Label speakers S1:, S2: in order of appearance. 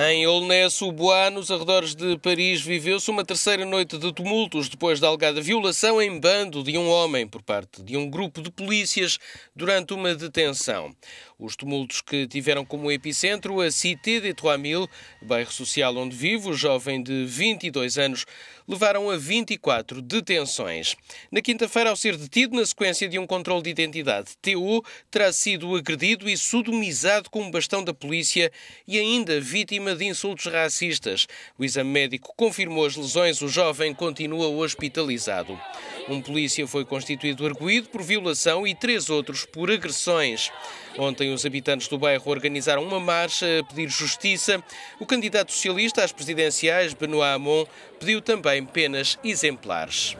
S1: Em aulnay sous nos arredores de Paris, viveu-se uma terceira noite de tumultos depois da alegada violação em bando de um homem por parte de um grupo de polícias durante uma detenção. Os tumultos que tiveram como epicentro a Cité de Trois-Mille, bairro social onde vive o jovem de 22 anos, levaram a 24 detenções. Na quinta-feira, ao ser detido na sequência de um controle de identidade, TU terá sido agredido e sodomizado com um bastão da polícia e ainda vítima vítima de insultos racistas. O exame médico confirmou as lesões, o jovem continua hospitalizado. Um polícia foi constituído arguído por violação e três outros por agressões. Ontem, os habitantes do bairro organizaram uma marcha a pedir justiça. O candidato socialista às presidenciais, Benoît Hamon, pediu também penas exemplares.